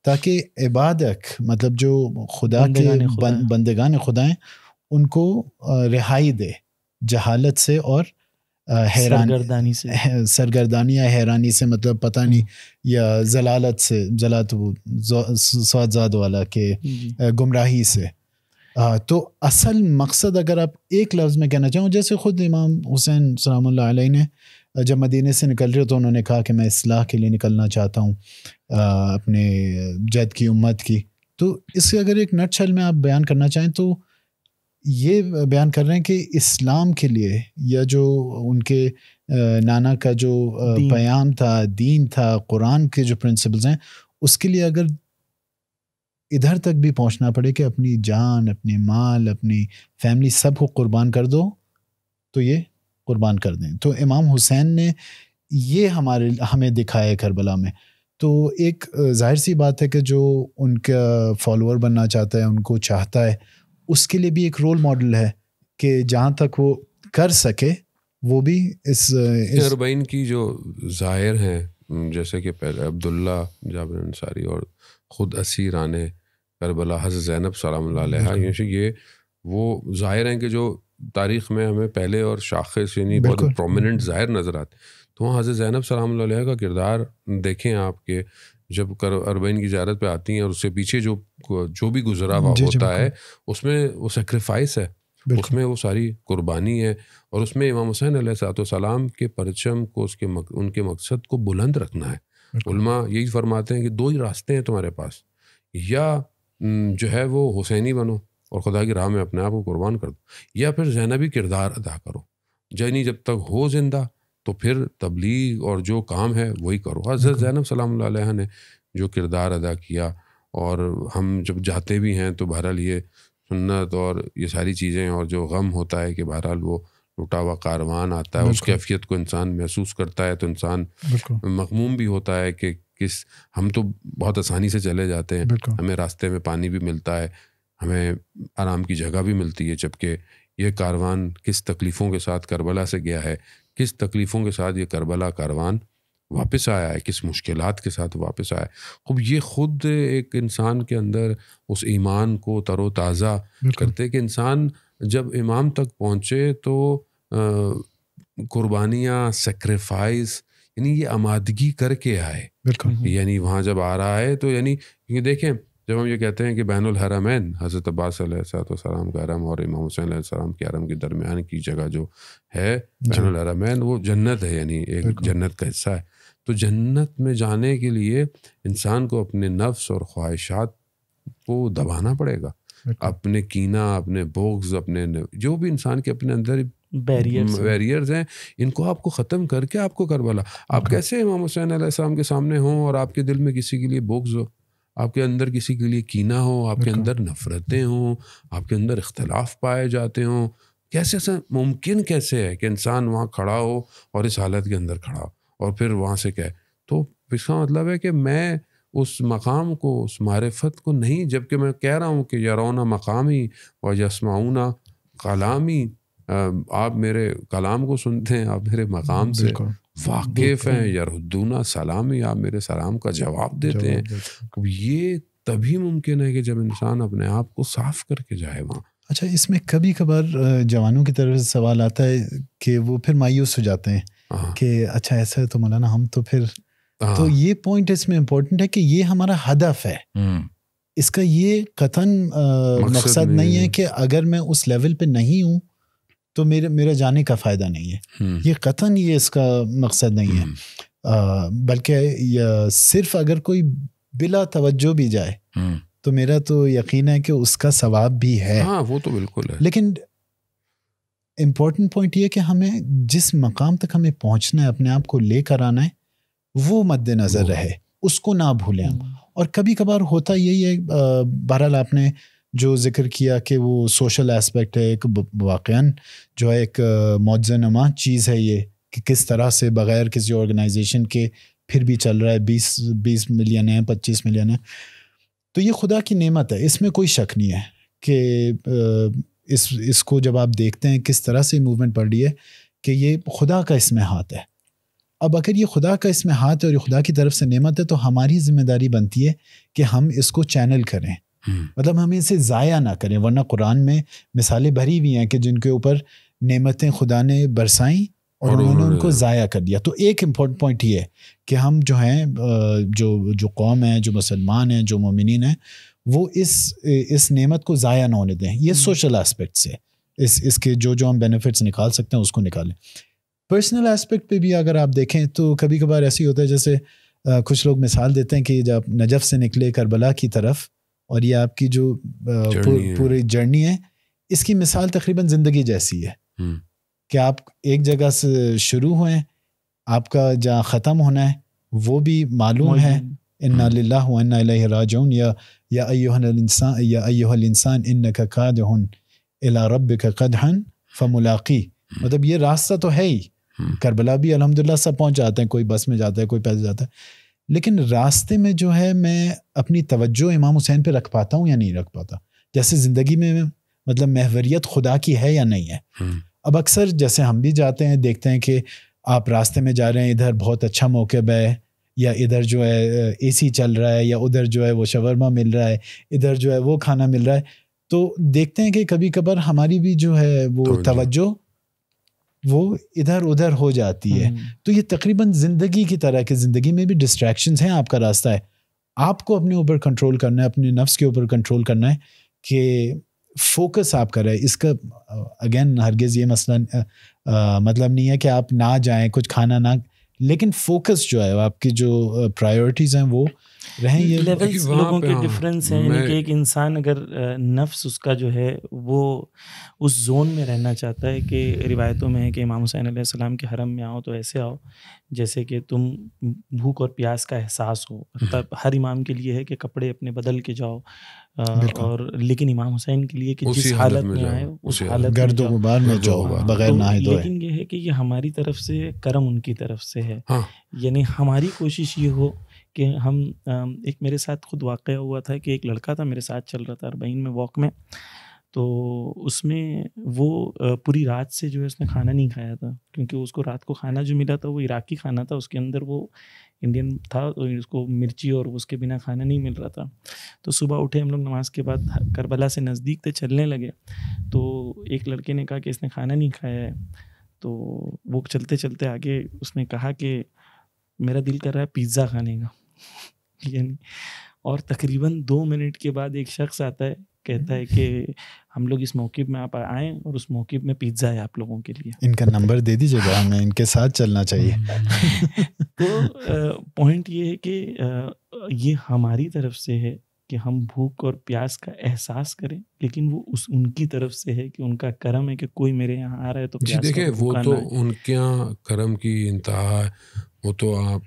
ताकि इबादक मतलब जो खुदा के बं, बंदगान खुदाएं उनको रिहाई दे जहालत से और हैरान सरगर्दानी से सरगर्दानी या हैरानी से मतलब पता नहीं हम्म। या जलालत से जलात स्वादजाद वाला के गुमराही से आ, तो असल मकसद अगर आप एक लफ्ज़ में कहना चाहूँ जैसे ख़ुद इमाम हुसैन सलाम ने जब मदीने से निकल रहे हो तो उन्होंने कहा कि मैं इसलाह के लिए निकलना चाहता हूँ अपने जद की उम्मत की तो इसे अगर एक नट छल में आप बयान करना चाहें तो ये बयान कर रहे हैं कि इस्लाम के लिए या जो उनके नाना का जो बयान था दीन था कुरान के जो प्रिंसिपल्स हैं उसके लिए अगर इधर तक भी पहुंचना पड़े कि अपनी जान अपने माल अपनी फैमिली सब को कुर्बान कर दो तो ये कुर्बान कर दें तो इमाम हुसैन ने ये हमारे हमें दिखाया है करबला में तो एक जाहिर सी बात है कि जो उनका फॉलोअर बनना चाहता है उनको चाहता है उसके लिए भी एक रोल मॉडल है कि जहाँ तक वो कर सके वो भी इस, इस अरबईन की जो जाहिर है जैसे कि पहले अब्दुल्ला जाबिर अंसारी और ख़ुद रान करबला हज़ जैनब सलाम ये वो जाहिर हैं कि जो तारीख में हमें पहले और शाख यानी बहुत प्रोमिनेंट ज़ाहिर नज़र आते तो वहाँ हाजिर ज़ैनब सलाम का किरदार देखें आपके जब कर अरबैन की ज्यारत पे आती हैं और उससे पीछे जो जो भी गुजरा हुआ होता है उसमें वो सेक्रीफाइस है उसमें वो सारी कुर्बानी है और उसमें इमाम हुसैन सलाम के परचम को उसके मक, उनके मकसद को बुलंद रखना है उल्मा यही फरमाते हैं कि दो ही रास्ते हैं तुम्हारे पास या जो है वो हुसैनी बनो और खुदा की राह में अपने आप को कुर्बान कर दो या फिर जैनबी किरदार अदा करो जैनी जब तक हो जिंदा तो फिर तबलीग और जो काम है वही करो हज़रत जैनब सलाम ने जो किरदार अदा किया और हम जब जाते भी हैं तो बहरहाल ये सुन्नत और ये सारी चीज़ें और जो गम होता है कि बहरहाल वो लुटा हुआ कारवान आता है उस कैफियत को इंसान महसूस करता है तो इंसान मखमूम भी होता है कि किस हम तो बहुत आसानी से चले जाते हैं हमें रास्ते में पानी भी मिलता है हमें आराम की जगह भी मिलती है जबकि यह कारवान किस तकलीफ़ों के साथ करबला से गया है किस तकलीफ़ों के साथ ये करबला कारवान वापस आया है किस मुश्किल के साथ वापस आया है खूब ये खुद एक इंसान के अंदर उस ईमान को तरोताज़ा करते कि इंसान जब इमाम तक पहुँचे तो कुर्बानियाँ सेक्रीफाइस यानी ये आमादगी करके आए यानी वहाँ जब आ रहा है तो यानी देखें जब हम ये कहते हैं कि बहनमैन हज़रत अब्बास सलाम का हरम और इमाम हुसैन सलाम के हरम के दरमियान की जगह जो है बहनमैन वो जन्नत है यानी एक जन्नत का हिस्सा है तो जन्नत में जाने के लिए इंसान को अपने नफ्स और ख्वाहिशात को दबाना पड़ेगा अपने कीना अपने बोग्स अपने जो भी इंसान के अपने अंदर बैरियर्स बैरियर्स हैं इनको आपको ख़त्म करके आपको करवाला आप कैसे इमाम हुसैन के सामने हों और आपके दिल में किसी के लिए बोग्स हो आपके अंदर किसी के लिए कीना हो आपके अंदर नफ़रतें हों आपके अंदर इख्तलाफ पाए जाते हों कैसे ऐसा मुमकिन कैसे है कि इंसान वहाँ खड़ा हो और इस हालत के अंदर खड़ा हो और फिर वहाँ से कहे तो इसका मतलब है कि मैं उस मकाम को उस मारफत को नहीं जबकि मैं कह रहा हूँ कि रौना मकामी व यसमाऊना कलामी आप मेरे कलाम को सुनते हैं आप मेरे मकाम से वाकिफ हैं यरदूना सलामी आप मेरे सलाम का जवाब देते हैं ये तभी मुमकिन है कि जब इंसान अपने आप को साफ करके जाए वहाँ अच्छा इसमें कभी कभार जवानों की तरफ से सवाल आता है कि वो फिर मायूस हो जाते हैं हाँ। कि अच्छा ऐसा है तो मौलाना हम तो फिर हाँ। तो ये पॉइंट इसमें इम्पोर्टेंट है कि ये हमारा हदफ है हम्म। इसका ये कथन मकसद नहीं है कि अगर मैं उस लेवल पे नहीं हूँ तो मेरे मेरा जाने का फ़ायदा नहीं है हम्म। ये कतन ये इसका मकसद नहीं है हम्म। बल्कि सिर्फ अगर कोई बिला तवज्जो भी जाए हम्म। तो मेरा तो यकीन है कि उसका सवाब भी है हाँ वो तो बिल्कुल है लेकिन इम्पोर्टेंट पॉइंट ये कि हमें जिस मकाम तक हमें पहुंचना है अपने आप को लेकर आना है वो मद्देनज़र रहे उसको ना भूलें हम और कभी कभार होता यही है बहरहाल आपने जो जिक्र किया कि वो सोशल एस्पेक्ट है एक वाकयान जो है एक मुआवजानमा चीज़ है ये कि किस तरह से बग़ैर किसी ऑर्गेनाइजेशन के फिर भी चल रहा है बीस बीस मिलियन है पच्चीस मिलियन है तो ये खुदा की नेमत है इसमें कोई शक नहीं है कि इस इसको जब आप देखते हैं किस तरह से मूवमेंट पड़ रही है कि ये खुदा का इसमें हाथ है अब अगर ये खुदा का इसमें हाथ है और ये खुदा की तरफ से नेमत है तो हमारी जिम्मेदारी बनती है कि हम इसको चैनल करें हम्म। मतलब हम इसे ज़ाया ना करें वरना कुरान में मिसालें भरी हुई हैं कि जिनके ऊपर नेमतें खुदा ने बरसाई और, उन्होंने उनको ज़ाया कर दिया तो एक इम्पॉर्टेंट पॉइंट ये है कि हम जो हैं जो जो कौम है जो मुसलमान हैं जो ममिन हैं वो इस इस नेमत को ज़ाया ना होने दें ये सोशल एस्पेक्ट से इस इसके जो जो हम बेनिफिट्स निकाल सकते हैं उसको निकालें पर्सनल एस्पेक्ट पे भी अगर आप देखें तो कभी कभार ऐसे होता है जैसे कुछ लोग मिसाल देते हैं कि जब नजफ से निकले करबला की तरफ और ये आपकी जो पूरी जर्नी है इसकी मिसाल तकरीबन ज़िंदगी जैसी है हम्म। कि आप एक जगह से शुरू हुए आपका जहाँ ख़त्म होना है वो भी मालूम है इन्ना हम्म। या या का फमुलाकी हम्म। मतलब ये रास्ता तो है ही करबला भी अलहमदिल्ला सब पहुँच जाते हैं कोई बस में जाता है कोई पैदल जाता है लेकिन रास्ते में जो है मैं अपनी तवज्जो इमाम हुसैन पे रख पाता हूँ या नहीं रख पाता जैसे ज़िंदगी में मतलब महवरियत खुदा की है या नहीं है हम्म। अब अक्सर जैसे हम भी जाते हैं देखते हैं कि आप रास्ते में जा रहे हैं इधर बहुत अच्छा मौके है या इधर जो है एसी चल रहा है या उधर जो है वो शवरमा मिल रहा है इधर जो है वो खाना मिल रहा है तो देखते हैं कि कभी कभार हमारी भी जो है वो तो तवज्जो वो इधर उधर हो जाती है हम्म। तो ये तकरीबन ज़िंदगी की तरह की ज़िंदगी में भी डिस्ट्रैक्शंस हैं आपका रास्ता है आपको अपने ऊपर कंट्रोल करना है अपने नफ्स के ऊपर कंट्रोल करना है कि फोकस आप कर रहे हैं इसका अगेन हरगिज़ ये मसला आ, आ, मतलब नहीं है कि आप ना जाएं कुछ खाना ना लेकिन फोकस जो है आपकी जो प्रायोरिटीज़ हैं वो रहे ये लेवल्स लोगों के डिफरेंस हाँ। हैं यानी कि एक इंसान अगर नफ्स उसका जो है वो उस जोन में रहना चाहता है कि रिवायतों में है कि इमाम हुसैन सलाम के हरम में आओ तो ऐसे आओ जैसे कि तुम भूख और प्यास का एहसास हो हम्म। तब मतलब हर इमाम के लिए है कि कपड़े अपने बदल के जाओ और लेकिन इमाम हुसैन के लिए कि जिस हालत में आए उस हालत में जाओ बगैर लेकिन ये है कि ये हमारी तरफ से करम उनकी तरफ से है हाँ। यानी हमारी कोशिश ये हो कि हम एक मेरे साथ खुद वाक़ हुआ था कि एक लड़का था मेरे साथ चल रहा था अरबईन में वॉक में तो उसमें वो पूरी रात से जो है उसने खाना नहीं खाया था क्योंकि उसको रात को खाना जो मिला था वो इराकी खाना था उसके अंदर वो इंडियन था तो उसको मिर्ची और उसके बिना खाना नहीं मिल रहा था तो सुबह उठे हम लोग नमाज के बाद करबला से नज़दीक थे चलने लगे तो एक लड़के ने कहा कि इसने खाना नहीं खाया है तो वो चलते चलते आगे उसने कहा कि मेरा दिल कर रहा है पिज़्ज़ा खाने का यानी और तकरीबन दो मिनट के बाद एक शख्स आता है कहता है कि हम लोग इस मौके में आप आए और उस मौके में पिज्ज़ा है आप लोगों के लिए इनका नंबर दे दीजिएगा हमें इनके साथ चलना चाहिए तो पॉइंट ये है कि ये हमारी तरफ से है कि हम भूख और प्यास का एहसास करें लेकिन वो उस उनकी तरफ से है कि उनका करम है कि कोई मेरे यहाँ आ रहा है तो जी देखिए वो तो उनके यहाँ करम की इंतहा वो तो आप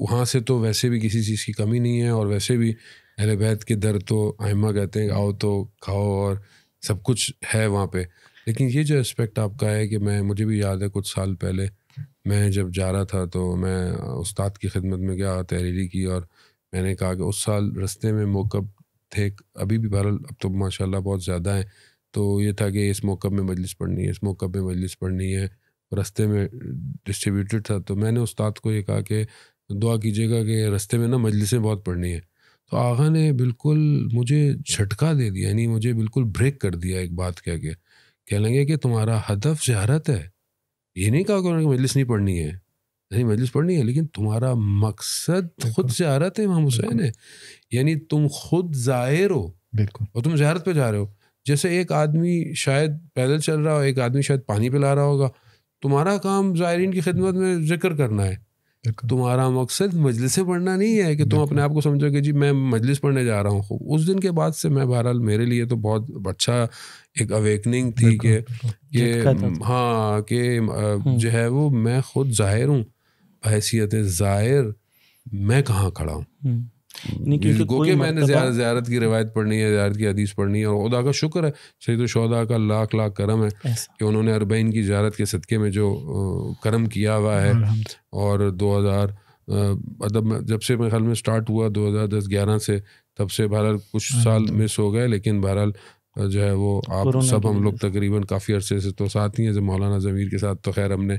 वहाँ से तो वैसे भी किसी चीज़ की कमी नहीं है और वैसे भी अहल बैत के दर तो आयमा कहते हैं आओ तो खाओ और सब कुछ है वहाँ पे लेकिन ये जो एस्पेक्ट आपका है कि मैं मुझे भी याद है कुछ साल पहले मैं जब जा रहा था तो मैं उस्ताद की खिदमत में गया तहरीरी की और मैंने कहा कि उस साल रस्ते में मौकब थे अभी भी बहरहाल अब तो माशाल्लाह बहुत ज़्यादा है तो ये था कि इस मौकब में मजलिस पढ़नी है इस मौकब में मजलिस पढ़नी है रस्ते में डिस्ट्रीब्यूटेड था तो मैंने उस्ताद को ये कहा कि दुआ कीजिएगा कि रस्ते में ना मजलिसें बहुत पढ़नी है तो आगा ने बिल्कुल मुझे झटका दे दिया यानी मुझे बिल्कुल ब्रेक कर दिया एक बात कह के कह लेंगे कि तुम्हारा हदफ जहारत है ये नहीं कहा कि मजलिस नहीं पढ़नी है नहीं मजलिस पढ़नी है लेकिन तुम्हारा मकसद खुद जहारत है इमाम हुसैन है यानी तुम खुद ज़ाहिर हो बिल्कुल और तुम जहारत पर जा रहे हो जैसे एक आदमी शायद पैदल चल रहा हो एक आदमी शायद पानी पिला रहा होगा तुम्हारा काम ज़ायरीन की खिदमत में जिक्र करना है तुम्हारा मकसद मजलिस पढ़ना नहीं है कि तुम अपने आप को समझो कि जी मैं मजलिस पढ़ने जा रहा हूँ खूब उस दिन के बाद से मैं बहरहाल मेरे लिए तो बहुत अच्छा एक अवेकनिंग थी कि ये तो। हाँ कि हम्म। जो है वो मैं खुद ज़ाहिर हूँ बहसीत ज़ाहिर मैं कहाँ खड़ा हूँ हम्म। हम्म। गो मैंने ज्यारत की रवायत पढ़नी है ज्यारत की हदीस पढ़नी है और खुदा का शुक्र है शहीद तो शहदा का लाख लाख करम है कि उन्होंने अरबैन की ज्यारत के सदक़े में जो करम किया हुआ है और दो हज़ार अदब मतलब जब से मेरे ख्याल में स्टार्ट हुआ दो हज़ार दस ग्यारह से तब से बहरहाल कुछ हाँ साल मिस हो गए लेकिन बहरहाल जो है वो आप सब हम लोग तकरीबन काफ़ी अरसे से तो साथ ही हैं मौलाना ज़मीर के साथ तो खैर हमने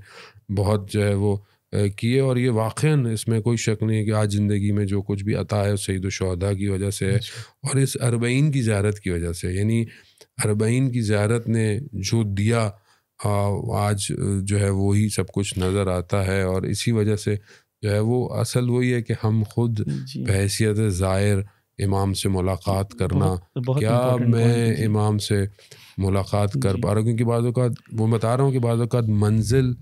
बहुत जो है वो किए और ये वाक़ इसमें कोई शक नहीं है कि आज ज़िंदगी में जो कुछ भी अता है सईद शहदा की वजह से है और इस अरबईन की ज्यारत की वजह से यानी अरबईन की ज्यारत ने जो दिया आज जो है वो ही सब कुछ नज़र आता है और इसी वजह से जो है वो असल वही है कि हम खुद बहसीत ज़ायर इमाम से मुलाकात करना बहुत, बहुत क्या मैं इमाम से मुलाकात कर पा रहा हूँ क्योंकि बाज़ात वो बता रहा हूँ कि बाज़ात मंजिल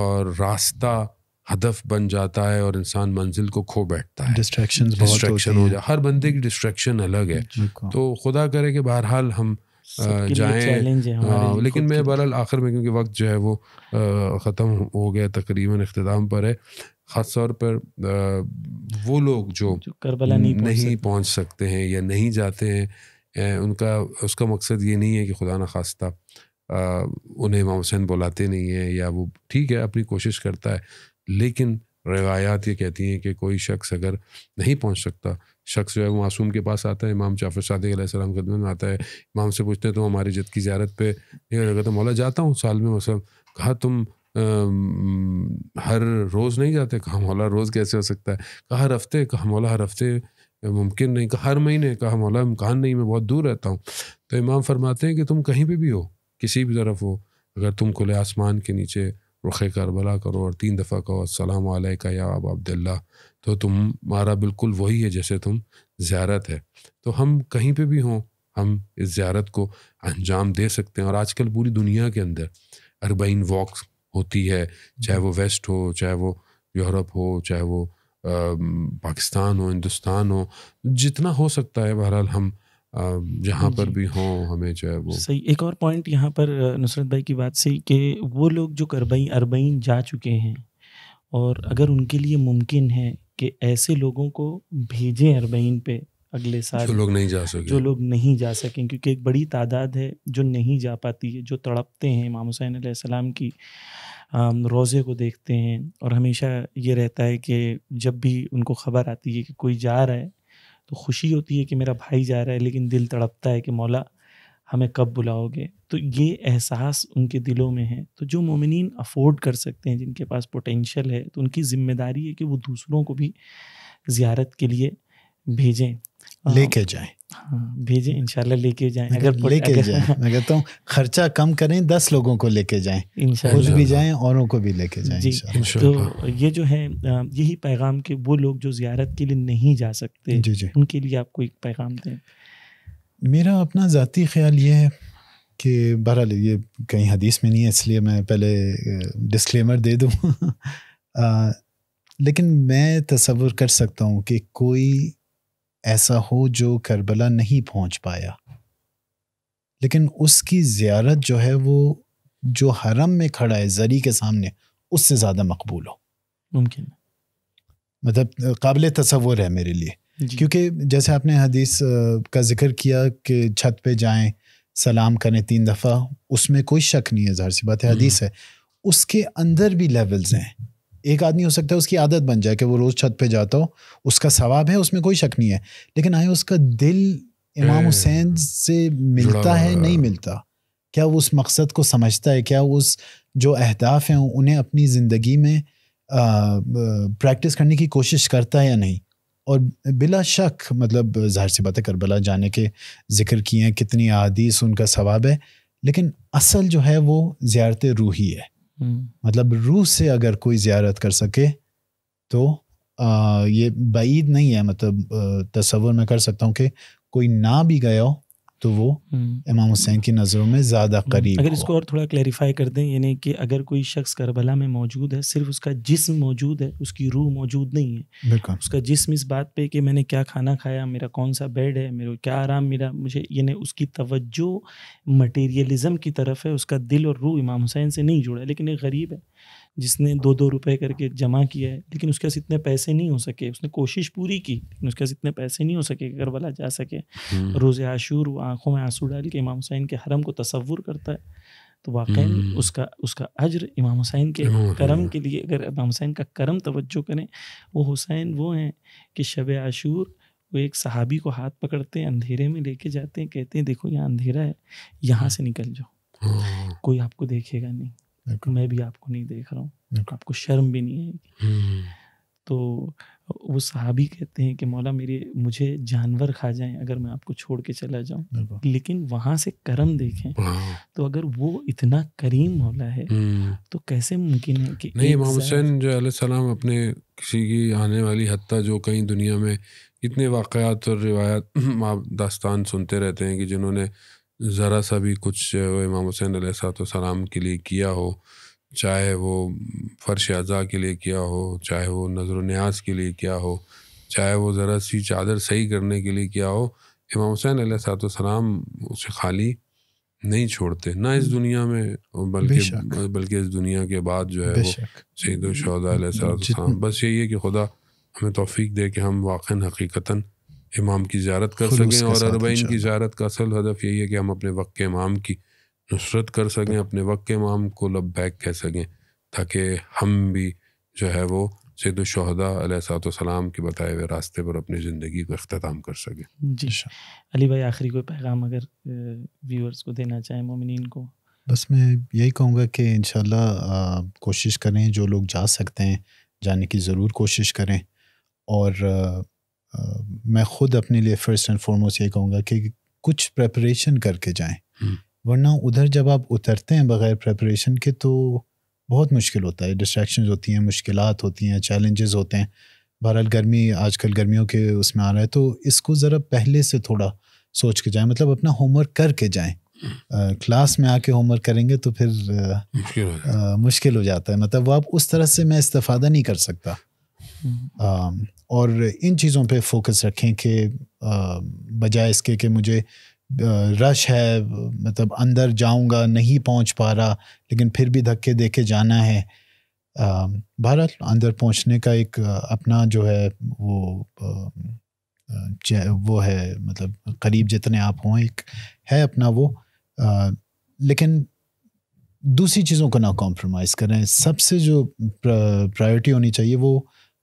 और रास्ता हदफ बन जाता है और इंसान मंजिल को खो बैठता है डिस्ट्रैक्शन डिस्ट्रैक्शन हो जाए हर बंदे की डिस्ट्रैक्शन अलग है तो खुदा करे कि बहरहाल हम जाए हाँ, लेकिन मैं बहरहाल आखिर में क्योंकि वक्त जो है वो ख़त्म हो गया तकरीबन अख्ताम पर है ख़ास तौर पर वो लोग जो, जो करबला नहीं, नहीं पहुँच सकते हैं या नहीं जाते हैं उनका उसका मकसद ये नहीं है कि खुदा न खास्ता उन्हें इमाम हुसैन बुलाते नहीं हैं या वो ठीक है अपनी कोशिश करता है लेकिन रवायात ये कहती हैं कि कोई शख्स अगर नहीं पहुंच सकता शख्स जो है वो मासूम के पास आता है इमाम जाफर सदक सलाम खदमत में आता है इमाम से पूछते हैं तो हमारी जद की ज्यारत पे अगर तो मौला जाता हूँ साल में मौसम कहा तुम आ, हर रोज़ नहीं जाते कहा मौला रोज़ कैसे हो सकता है कहा हर हफ्ते कहा मौला हर हफ्ते मुमकिन नहीं कहा हर महीने कहा मौला इमकान नहीं मैं बहुत दूर रहता हूँ तो इमाम फरमाते हैं कि तुम कहीं पर भी हो किसी भी तरफ हो अगर तुम खुले आसमान के नीचे रुख करबला करो और तीन दफ़ा कहो असलम का या अब अब्दुल्ला तो तुम्हारा बिल्कुल वही है जैसे तुम ज़्यारत है तो हम कहीं पे भी हों हम इस ज़्यारत को अंजाम दे सकते हैं और आजकल पूरी दुनिया के अंदर अरबाइन वॉक्स होती है चाहे वो वेस्ट हो चाहे वो यूरोप हो चाहे वो पाकिस्तान हो हिंदुस्तान हो जितना हो सकता है बहरहाल हम जहाँ हाँ पर भी हों हमें जो है वो सही एक और पॉइंट यहाँ पर नुसरत भाई की बात सही कि वो लोग जो करबई अरबईन जा चुके हैं और अगर उनके लिए मुमकिन है कि ऐसे लोगों को भेजें अरबईन पे अगले साल जो लोग नहीं जा सके जो लोग नहीं जा सकें क्योंकि एक बड़ी तादाद है जो नहीं जा पाती है जो तड़पते हैं इमाम हुसैन सलाम की रोज़े को देखते हैं और हमेशा ये रहता है कि जब भी उनको ख़बर आती है कि कोई जा रहा है तो खुशी होती है कि मेरा भाई जा रहा है लेकिन दिल तड़पता है कि मौला हमें कब बुलाओगे तो ये एहसास उनके दिलों में है तो जो मोमिन अफोर्ड कर सकते हैं जिनके पास पोटेंशल है तो उनकी ज़िम्मेदारी है कि वो दूसरों को भी ज़्यारत के लिए भेजें लेके जाएं भेजें इंशाल्लाह लेके जाएं अगर लेके जाएं मैं कहता हूँ खर्चा कम करें दस लोगों को लेके जाएं खुद भी जाएं औरों को भी लेके जाएं जी तो ये जो है यही पैगाम के वो लोग जो जियारत के लिए नहीं जा सकते जी जी उनके लिए आपको एक पैगाम दें मेरा अपना ज़ाती ख्याल ये है कि बहरहाल ये कहीं हदीस में नहीं है इसलिए मैं पहले डिस्क्लेमर दे दूँ लेकिन मैं तस्वुर कर सकता हूँ कि कोई ऐसा हो जो करबला नहीं पहुंच पाया लेकिन उसकी ज़्यारत जो है वो जो हरम में खड़ा है जरी के सामने उससे ज़्यादा मकबूल हो मुमकिन मतलब काबिल तस्वुर है मेरे लिए क्योंकि जैसे आपने हदीस का जिक्र किया कि छत पे जाएं सलाम करें तीन दफ़ा उसमें कोई शक नहीं है जहर सी बात है हम्म। हदीस है उसके अंदर भी लेवल्स हैं एक आदमी हो सकता है उसकी आदत बन जाए कि वो रोज़ छत पे जाता हो उसका सवाब है उसमें कोई शक नहीं है लेकिन आए उसका दिल इमाम हम्म। हुसैन से मिलता है नहीं मिलता क्या वो उस मकसद को समझता है क्या उस जो अहदाफ हैं उन्हें अपनी ज़िंदगी में प्रैक्टिस करने की कोशिश करता है या नहीं और बिला शक मतलब जाहिर सी बात है करबला जाने के जिक्र किए हैं कितनी अदीस उनका सवाब है लेकिन असल जो है वो ज़्यारत रूही है मतलब रूह से अगर कोई ज़्यारत कर सके तो आ, ये बीद नहीं है मतलब तस्वुर मैं कर सकता हूँ कि कोई ना भी गया हो तो वो हम्म। इमाम हुसैन की नज़रों में ज़्यादा हम्म। करीब अगर इसको और थोड़ा क्लैरिफाई कर दें यानी कि अगर कोई शख्स करबला में मौजूद है सिर्फ उसका जिस्म मौजूद है उसकी रूह मौजूद नहीं है बिल्कुल उसका जिस्म इस बात पे कि मैंने क्या खाना खाया मेरा कौन सा बेड है मेरे क्या आराम मेरा मुझे यानी उसकी तवज्जो मटेरियलिज़म की तरफ है उसका दिल और रूह इमाम हुसैन से नहीं जुड़ा लेकिन एक गरीब है जिसने दो दो रुपए करके जमा किया है लेकिन उसके पास इतने पैसे नहीं हो सके उसने कोशिश पूरी की लेकिन उसके पास इतने पैसे नहीं हो सके कि करबला जा सके हम्म। रोज़ आशूर वो आँखों में आंसू डाल के इमाम हुसैन के हरम को तसवुर करता है तो वाकई हम्म। उसका उसका अजर इमाम हुसैन के करम के लिए अगर इमाम हुसैन का करम तवज्जो करें वो हुसैन वो हैं कि शब आशूर वो एक सहाबी को हाथ पकड़ते हैं अंधेरे में लेके जाते हैं कहते हैं देखो यहाँ अंधेरा है यहाँ से निकल जाओ हाँ। कोई आपको देखेगा नहीं मैं भी आपको नहीं देख रहा हूँ आपको शर्म भी नहीं है हम्म। तो वो साहबी कहते हैं कि मौला मेरे मुझे जानवर खा जाएं अगर मैं आपको छोड़ के चला जाऊं लेकिन वहां से कर्म देखें हाँ। तो अगर वो इतना करीम मौला है हम्म। तो कैसे मुमकिन है कि नहीं इमाम हुसैन जो सलाम अपने किसी की आने वाली हती जो कहीं दुनिया में इतने वाकयात और रिवायात आप दास्तान सुनते रहते हैं कि जिन्होंने જરાસા ભી કુછ ઇમામ હુસૈન અલ સાતો સલામ કે લિયે કિયા હો ચાય વો ફરશ હઝા કે લિયે કિયા હો ચાય વો નઝરુ નિયાઝ કે લિયે ક્યા હો ચાય વો જરા સી ચાદર સહી karne કે લિયે ક્યા હો ઇમામ હુસૈન અલ સાતો સલામ ઉનસે ખાલી નહીં છોડતે ના ઇસ દુનિયા મે બલકે બલકે ઇસ દુનિયા કે બાદ જો હે વો સૈયદુ શૌદા અલ સાલ બસ યહી હે કે ખુદા હમે તૌફીક દે કે હમ વાકિ હકીકત इमाम की ज्यारत कर सकें और अरबैन की ज्यारत का असल हदफ यही है कि हम अपने वक्त के इमाम की नुसरत कर सकें अपने वक्त के इमाम को लब बैक कह सकें ताकि हम भी जो है वो सैद सलाम के बताए हुए रास्ते पर अपनी ज़िंदगी को अख्ताम कर सकें जी अली भाई आखिरी कोई पैगाम अगर व्यूअर्स को देना चाहें ममिन को बस मैं यही कहूँगा कि इन कोशिश करें जो लोग जा सकते हैं जाने की ज़रूर कोशिश करें और मैं खुद अपने लिए फर्स्ट एंड फॉरमोस्ट ये कहूँगा कि कुछ प्रेपरेशन करके जाएं हम्म। वरना उधर जब आप उतरते हैं बगैर प्रेपरेशन के तो बहुत मुश्किल होता है डिस्ट्रैक्शन होती हैं मुश्किल होती हैं चैलेंजेस होते हैं बहरहाल गर्मी आजकल गर्मियों के उसमें आ रहा है तो इसको ज़रा पहले से थोड़ा सोच के जाएं मतलब अपना होमवर्क करके जाएं क्लास हम्म। में आके होमवर्क करेंगे तो फिर मुश्किल हो, आ, मुश्किल हो जाता है मतलब वो आप उस तरह से मैं इस्तेफादा नहीं कर सकता हम्म। और इन चीज़ों पे फोकस रखें कि बजाय इसके कि मुझे रश है मतलब अंदर जाऊंगा नहीं पहुंच पा रहा लेकिन फिर भी धक्के दे के जाना है भारत अंदर पहुंचने का एक अपना जो है वो वो है मतलब करीब जितने आप हों एक है अपना वो लेकिन दूसरी चीज़ों को ना कॉम्प्रोमाइज़ करें सबसे जो प्रायोरिटी होनी चाहिए वो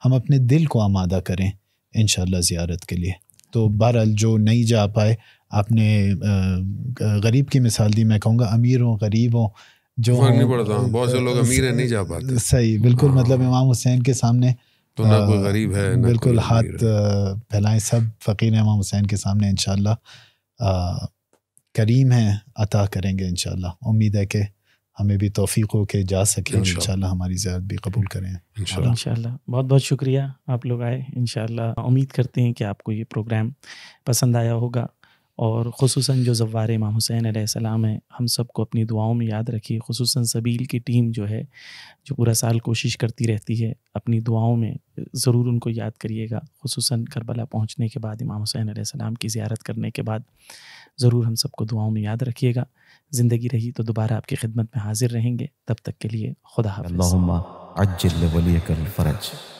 हम अपने दिल को आमादा करें इन ज़्यारत के लिए तो बहरहाल जो नहीं जा पाए आपने गरीब की मिसाल दी मैं कहूँगा अमीर हों गरीब हों जो नहीं पड़ता बहुत से लोग अमीर हैं नहीं जा पाते सही बिल्कुल हाँ। मतलब इमाम हुसैन के सामने तो ना कोई गरीब है ना बिल्कुल हाथ फैलाएं सब फ़कीर इमाम हुसैन के सामने इन करीम हैं अता करेंगे इन उम्मीद है कि हमें भी तोफ़ी हो के जा सके इन हमारी ज़्यारत भी कबूल करें इन बहुत बहुत शुक्रिया आप लोग आए इन उम्मीद करते हैं कि आपको ये प्रोग्राम पसंद आया होगा और खसूस जो जवार इमाम हुसैन सलाम है हम सबको अपनी दुआओं में याद रखिए खसूस सबील की टीम जो है जो पूरा साल कोशिश करती रहती है अपनी दुआओं में ज़रूर उनको याद करिएगा खसूस करबला पहुँचने के बाद इमाम हुसैन सलाम की ज़्यारत करने के बाद ज़रूर हम सबको दुआओं में याद रखिएगा ज़िंदगी रही तो दोबारा आपकी खिदमत में हाजिर रहेंगे तब तक के लिए खुदा हाफिज़